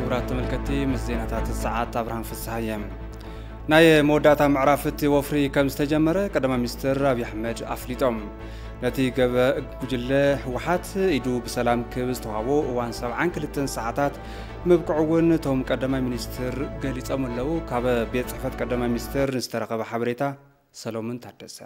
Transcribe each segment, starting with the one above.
ክቡራት ተመልከቲ ምስ ዜናታት ሰዓት ኣብርሃም ፍስሐ እየ ናይ መወዳእታ ምዕራፍ እቲ ወፍሪ ከም ዝተጀመረ ቀዳማ ሚኒስትር ኣብዪ ኣሕመድ ኣፍሊጦም ነቲ ጉጅለ ህወሓት ኢዱ ብሰላም ክብ ዝተዋህቦ እዋን 72 ሰዓታት ምብቅዑ እውን እቶም ቀዳማይ ሚኒስትር ገሊፆም ኣለዉ ካብ ቤት ፅሕፈት ቀዳማይ ሚኒስትር ዝተረኸበ ሓበሬታ ሰሎሙን ታደሰ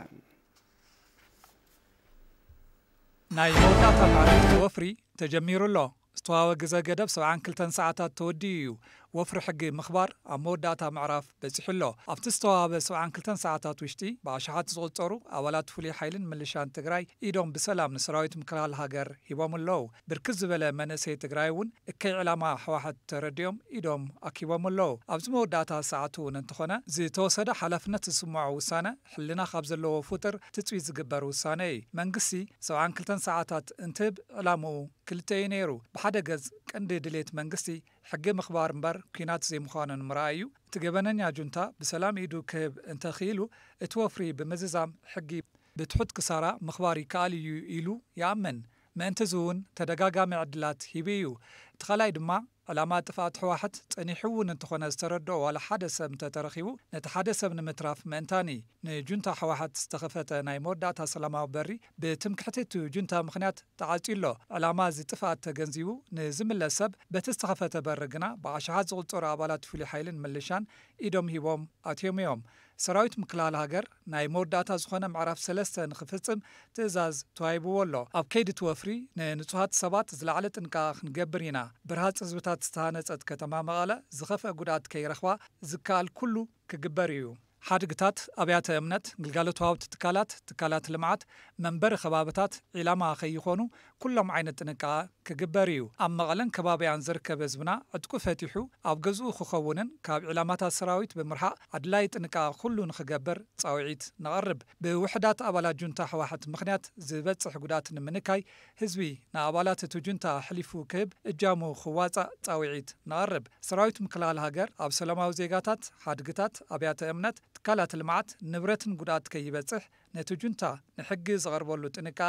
ናይ መወዳእታ መዕራፍቲ ወፍሪ ተጀሚሩ ኣሎ ዝተዋወ ግዜ ገደብ 72 ሰዓታት ተወዲኡ እዩ وفر حق مخبر امور داتا معرف بزحلو افتستوا بس عن كلتن ساعتات وشتي باشحات زغلتورو اولات فولي حيلن ملشان تقراي ايدون بسلام نسرايت مكرال هاجر هيوام اللو بركز بلا منسي تقرايون اكي علامة حواحد ترديوم ايدوم اكي وملو ابزمو داتا ساعتو ننتخونا زي توسد حلفنا تسمع وسانا حلنا خبز اللو فوتر تتويز قبر وساني منقسي سو عن كلتن ساعتات انتب علامو كلتين ايرو بحدا قز كندي دليت منقسي ሕጊ ምኽባር እምበር ኩናት ዘይምዃኑ ንምርኣይ እዩ እቲ ገበነኛ ጁንታ ብሰላም ኢዱ ክህብ እንተኽኢሉ እቲ ወፍሪ ብምዝዛም ሕጊ ብትሑት ክሳራ ምኽባር ይከኣል እዩ ኢሉ ይኣምን ምእንቲ እዚ እውን ተደጋጋሚ ዕድላት ሂቡ እዩ እቲ ኻልኣይ ድማ ዕላማ ጥፋት ሕወሓት ጸኒሑ እውን እንተኾነ ዝተረድኦ ዋላ ሓደ ሰብ እንተተረኺቡ ነቲ ሓደ ሰብ ንምትራፍ ምእንታኒ ንጁንታ ሕወሓት ዝተኸፈተ ናይ መወዳእታ ሰላማዊ በሪ ብትምክሕቲ ጁንታ ምክንያት ተዓፂሎ ዕላማ እዚ ጥፋኣት ተገንዚቡ ንዝምለስ ሰብ በቲ ዝተኸፈተ በሪ ግና ብኣሽሓት ዝቑፀሩ ኣባላት ፍሉይ ሓይልን ምልሻን ኢዶም ሂቦም ኣትዮም እዮም ሰራዊት ምክልል ሃገር ናይ መወዳእታ ዝኾነ ምዕራፍ ሰለስተ ንኽፍጽም ትእዛዝ ተዋሂብዎ ኣሎ ኣብ ከይዲ እቲ ወፍሪ ንንጹሃት ሰባት ዝለዕለ ጥንቃ ክንገብር ኢና ብርሃፅ ህዝብታት ዝተሃነፀት ከተማ መቐለ ዝኸፍአ ጉድኣት ከይረኽባ ዝከኣል ኩሉ ክግበር እዩ ሓድግታት ኣብያተ እምነት ግልጋሎት ወሃብቲ ትካላት ትካላት ልምዓት መንበሪ ከባብታት ዒላማ ከይኾኑ ኩሎም ዓይነት ጥንቃ ክግበር እዩ ኣብ መቐለን ከባቢያን ዝርከብ ህዝብና ዕጥቁ ፈቲሑ ኣብ ገዝኡ ክኸውንን ካብ ዕላማታት ሰራዊት ብምርሓቕ ኣድላይ ጥንቃ ኩሉ ንክገብር ፃውዒት ነቐርብ ብውሕዳት ኣባላት ጁንታ ሕወሓት ምክንያት ዝበፅሕ ጉዳት ንምንካይ ህዝቢ ንኣባላት እቲ ጁንታ ሕሊፉ ክህብ እጃሙ ክዋፃእ ፃውዒት ነቐርብ ሰራዊት ምክልኻል ሃገር ኣብ ሰላማዊ ዜጋታት ሓድግታት ኣብያተ እምነት ትካላት ልምዓት ንብረትን ጉድኣት ከይበፅሕ ነቲ ጁንታ ንሕጊ ዘቐርበሉ ጥንቃ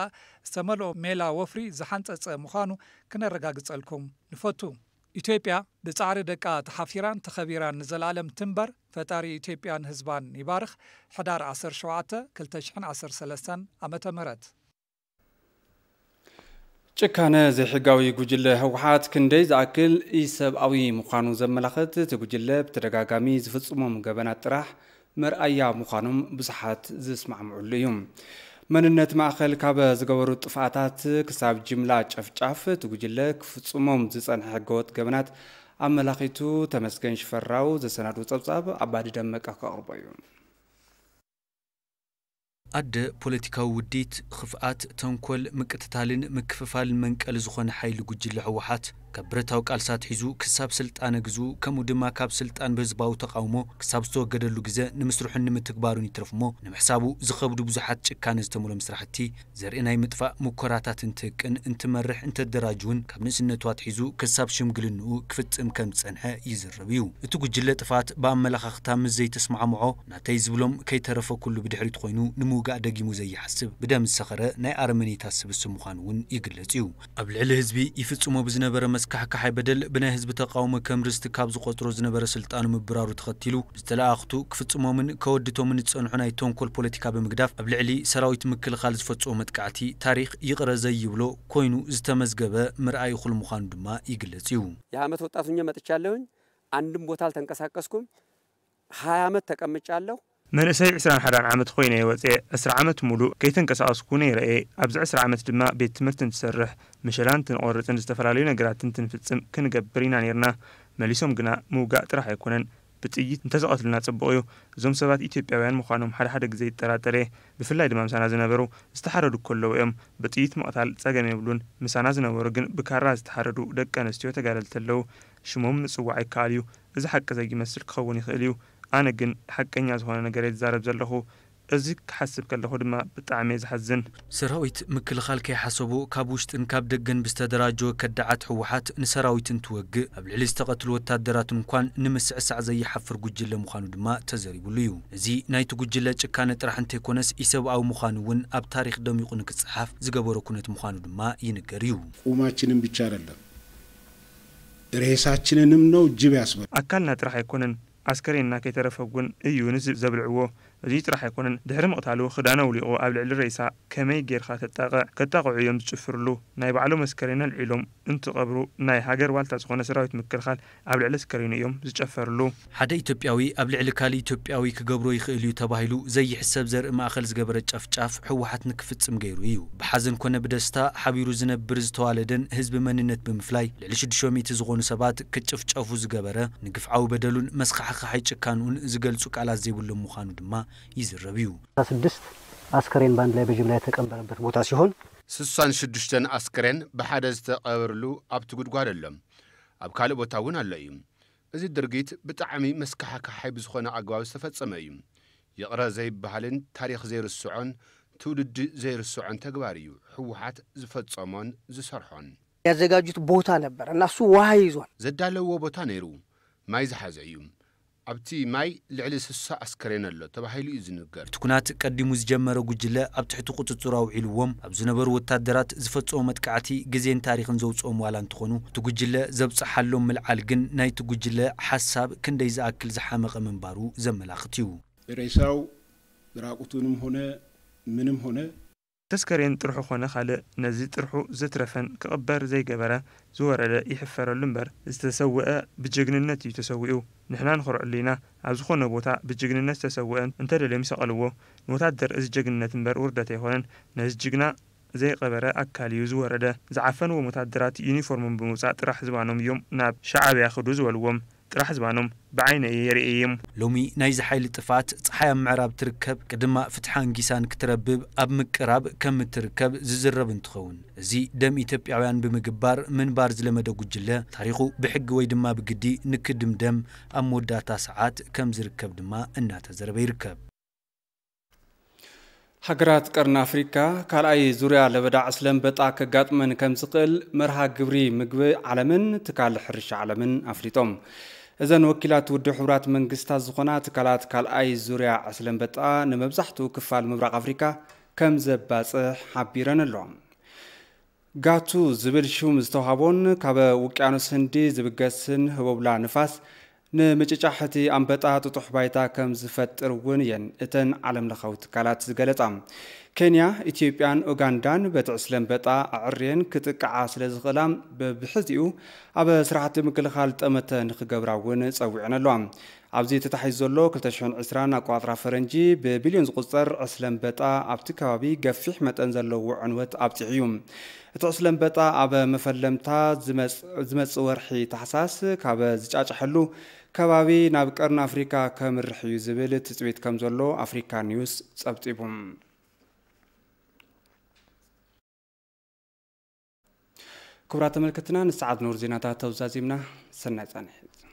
ዝተመልኦ ሜላ ወፍሪ ዝሓንፀፀ ምዃኑ ክነረጋግፀልኩም ንፈቱ ኢትዮጵያ ብፃዕሪ ደቃ ተሓፊራን ተኸቢራን ንዘለኣለም ትምበር ፈጣሪ ኢትዮጵያን ህዝባን ይባርኽ ሕዳር 17 213 ዓ ም ጭካነ ዘይሕጋዊ ጉጅለ ህወሓት ክንደይ ዝኣክል ኢሰብኣዊ ምዃኑ ዘመላኽት እቲ ጉጅለ ብተደጋጋሚ ዝፍጽሞም ገበናት ጥራሕ መርኣያ ምዃኖም ብዙሓት ዝስማዕምዑሉ እዩ መንነት ማእኸል ካብ ዝገበሩ ጥፍኣታት ክሳብ ጅምላ ጨፍጫፍ እቲ ጉጅለ ክፍፅሞም ዝፀንሐ ህገወጥ ገበናት ኣመላኺቱ ተመስገን ሽፈራው ዘሰናዱ ፀብጻብ ኣባዲ ደመቀ ከቕርቦ እዩ ኣደ ፖለቲካዊ ውዲት ክፍኣት ተንኮል ምቅትታልን ምክፍፋልን መንቀል ዝኾነ ሓይሊ ጉጅለ ሕወሓት ከብረታው ቃልሳት ሒዙ ክሳብ ስልጣነ ግዙ ከምኡ ድማ ካብ ስልጣን ብህዝባዊ ተቃውሞ ክሳብ ዝተወገደሉ ግዜ ንምስርሑን ንምትግባሩን ሞ ንምሕሳቡ ዝኸብዱ ብዙሓት ጭካነ ዝተመሎም ስራሕቲ ዘርኢ ናይ ምጥፋእ ሙኮራታት እንትህቅን እንትመርሕ እንተደራጅ እውን ካብ ንእስነቱ ኣትሒዙ ክሳብ ሽምግልንኡ ክፍፅም ከም ዝፀንሐ ይዝርብ እዩ እቲ ጉጅለ ጥፋት ብኣመላኻኽታ ምስ ዘይተስማዕምዖ ናተይ ዝብሎም ከይተረፈ ኩሉ ብድሕሪት ኮይኑ ንምውጋእ ደጊሙ ዘይሓስብ ብደም ዝሰኸረ ናይ ኣርመኔታት ስብስብ ምዃኑ እውን ይግለጽ እዩ ኣብ ልዕሊ ህዝቢ ይፍጽሞ ብዝነበረ መዝካሕካሓይ በደል ብናይ ህዝቢ ተቃውሞ ከም ርስቲ ካብ ዝቆፅሮ ዝነበረ ስልጣኑ ምብራሩ ተኸቲሉ ዝተለኣኽቱ ክፍፅሞምን ከወድቶምን ዝፀንሑ ናይ ተንኮል ፖለቲካ ብምግዳፍ ኣብ ልዕሊ ሰራዊት ምክልኻል ዝፈፅሞ መጥቃዕቲ ታሪክ ይቕረ ዘይብሎ ኮይኑ ዝተመዝገበ ምርኣይ ይኹል ምዃኑ ድማ ይግለጽ እዩ የዓመት ወጣቱኛ መጥቻለሁኝ። ኣንድም ቦታ አልተንቀሳቀስኩም። ሀያ ዓመት ተቀምጫ ተቀምጫለሁ። መንእሰይ 21 ዓመት ኮይነ የወፅአ 20 ዓመት ሙሉእ ከይተንቀሳቐስኩ ነይረ እየ ኣብዚ 20 ዓመት ድማ ቤት ትምህርቲ እንትሰርሕ ምሸላን ትንቆርፅን ዝተፈላለዩ ነገራትን ትንፍፅም ክንገብር ኢና ነርና መሊሶም ግና ምውጋእ ጥራሕ ኣይኮነን ብጥይት እንተዘቐትሉና ጽቡቕ እዩ እዞም ሰባት ኢትዮጵያውያን ምዃኖም ሓደ ሓደ ግዜ ይጠራጠረ ብፍላይ ድማ ምሳና ዝነበሩ ዝተሓረዱ ከለዉ እዮም ብጥይት ምቕታል ጸገም የብሉን ምሳና ዝነበሩ ግን ብካራ ዝተሓረዱ ደቂ ኣንስትዮ ተጋደልቲ ኣለዉ ሽሞም ምጽዋዕ ይከኣል እዩ እዚ ሓቂ ዘይመስል ክኸውን ይኽእል እዩ ኣነ ግን ሓቀኛ ዝኾነ ነገር እየ ዝዛረብ ዘለኹ እዚ ክሓስብ ከለኹ ድማ ብጣዕሚ እየ ዝሓዝን ሰራዊት ምክልኻል ከይሓሰቡ ካብ ውሽጥን ካብ ደገን ብዝተደራጀወ ከዳዓት ሕወሓት ንሰራዊትን ትወግእ ኣብ ልዕሊ ዝተቐትሉ ወታደራት እንኳን ንምስዕሳዕ ዘይሓፍር ጉጅለ ምዃኑ ድማ ተዘሪቡሉ እዩ እዚ ናይቲ ጉጅለ ጭካነ ጥራሕ እንተይኮነስ ኢሰብኣዊ ምዃኑ እውን ኣብ ታሪክ ደሚቑ ንክፅሓፍ ዝገበሮ ኩነት ምዃኑ ድማ ይንገር እዩ ቁማችንን ብቻ አደለም ሬሳችንንም ነው ጅብ ያስበ አካልና ጥራሕ ኣይኮነን caskariinna ka tara fogun iyuunis zablacuwo ريت راح يكون دهر مقتالو خدانا ولي او قبل الرئيسة كمي غير خاطة تاقع كتاقع عيوم تشفر له ناي بعلو مسكرين العلوم انتو قبرو ناي هاجر والتا تقونا سراوي تمكر خال قبل على سكرين يوم تشفر له حدا يتوبياوي قبل على كالي توبياوي كقبرو يخيليو تباهلو زي حساب زر ما اخل زقبرة شاف شاف حو حت نكفت سمقيرو يو بحزن كنا بدستا حبيرو زنب برز توالدن هزب مننت بمفلاي لعلش دشومي تزغون سبات كتشف شافو زقبرة نقف عو بدلون مسخ حقا حيش كانون زقل سوك على زيبو اللي مخانو دما ይዝረብዩ ስድስት ኣስከሬን ባንድ ላይ በጅምላ የተቀበረበት ቦታ ሲሆን ስሳን ሽዱሽተን ኣስከሬን ብሓደ ዝተቐብርሉ ኣብቲ ጉድጓድ ኣሎም ኣብ ካልእ ቦታ እውን ኣሎ እዩ እዚ ድርጊት ብጣዕሚ መስካሕካሓይ ብዝኾነ ኣግባብ ዝተፈጸመ እዩ ይቕረ ዘይበሃልን ታሪኽ ዘይርስዖን ትውልዲ ዘይርስዖን ተግባር እዩ ሕወሓት ዝፈጸሞን ዝሰርሖን ያዘጋጁት ቦታ ነበር እና እሱ ውሃ ይዟል ዘዳለውዎ ቦታ ነይሩ ማይ ዝሓዘ እዩ ኣብቲ ማይ ልዕሊ 60 ኣስከሬን ኣሎ ተባሂሉ እዩ ዝንገር እቲ ኩናት ቀዲሙ ዝጀመረ ጉጅለ ኣብ ትሕቲ ቁፅፅር ኣውዒልዎም ኣብ ዝነበሩ ወታደራት ዝፈፀሞ መጥቃዕቲ ግዜን ታሪክን ዘውፅኦም ዋላ እንትኾኑ እቲ ጉጅለ ዘብፅሓሎም ምልዓል ግን ናይቲ ጉጅለ ሓሳብ ክንደይ ዝኣክል ዝሓመቐ ምንባሩ ዘመላኽት እዩ ሬሳው ራቁቱንም ሆነ ምንም ሆነ ተስከሬን ጥርሑ ኾነ ኻልእ ነዚ ጥርሑ ዘትረፈን ክቕበር ዘይገበረ ዝወረደ ይሕፈረሉ እምበር ዝተሰውአ ብጅግንነት እዩ ተሰዊኡ ንሕና ንኽርዕሉ ኢና ኣብ ዝኾነ ቦታ ብጅግንነት ዝተሰውአን እንተደልዮም ይሰቐልዎ ንወታደር እዚ ጀግንነት እምበር ውርደት ኣይኮነን ነዚ ጅግና ዘይቐበረ ኣካል እዩ ዝወረደ ዝዓፈንዎም ወታደራት ዩኒፎርምን ብምውፃእ ጥራሕ ዝባኖም እዮም ናብ ሻዕብያ ክዱ ዝበልዎም ጥራሕ ዝባኖም ብዓይነ የርኢ እዮም ሎሚ ናይዚ ሓይሊ ጥፋት ፀሓይ ኣብ ምዕራብ ትርከብ ቅድማ ፍትሓን ጊሳን ክትረብብ ኣብ ምቅራብ ከም እትርከብ ዝዝረብ እንትኸውን እዚ ደም ኢትዮጵያውያን ብምግባር ምንባር ዝለመደ ጉጅለ ታሪኹ ብሕጊ ወይ ድማ ብግዲ ንክድምደም ኣብ መወዳእታ ሰዓት ከም ዝርከብ ድማ እናተዘረበ ይርከብ ሃገራት ቀርኒ ኣፍሪካ ካልኣይ ዙርያ ዕስለም በጣ ከጋጥመን ከም ዝኽእል መርሃ ግብሪ ምግቢ ዓለምን ትካል ሕርሻ ዓለምን ኣፍሊጦም እዘን ወኪላት ውድብ ሕቡራት መንግስታት ዝኾና ትካላት ካልኣይ ዙርያ ዓስለንበጣ ንመብዛሕትኡ ክፋል ምብራቅ ኣፍሪካ ከም ዘባፅሕ ሓቢረን ኣለዋ ጋቱ ዝብል ሹም ዝተውሃቦን ካብ ውቅያኖስ ህንዲ ዝብገስን ህቦብላ ንፋስ ንመጨጫሕቲ ኣንበጣ ጥጡሕ ባይታ ከም ዝፈጥር እውን እየን እተን ዓለም ለኻዊ ትካላት ዝገለጻ ኬንያ ኢትዮጵያን ኡጋንዳን በቲ ዕስለ ኣንበጣ ኣዕርየን ክጥቃዓ ስለ ዝኽእላ በብሕዚኡ ኣብ ስራሕቲ ምክልኻል ጠመተ ንክገብራ እውን ፀዊዐን ኣለዋ ኣብዚ ተታሒዙ ዘሎ 220 ኣቋጥራ ፈረንጂ ብቢልዮን ዝቁፀር ዕስለ ኣንበጣ ኣብቲ ከባቢ ገፊሕ መጠን ዘለዎ ዕንወት ኣብፂሕ እዩ እቲ ዕስለ ኣንበጣ ኣብ መፈለምታ ዝመፅእ ወርሒ ታሕሳስ ካብ ዝጫጭሐሉ ከባቢ ናብ ቀርኒ ኣፍሪካ ከምርሕ እዩ ዝብል ትፅቢት ከም ዘሎ ኣፍሪካ ኒውስ ፀብፂቡ ክቡራት ተመልክትና ንሰዓት ንውር ዜናታት ተውዛዚምና ሰናይ ጸንሒት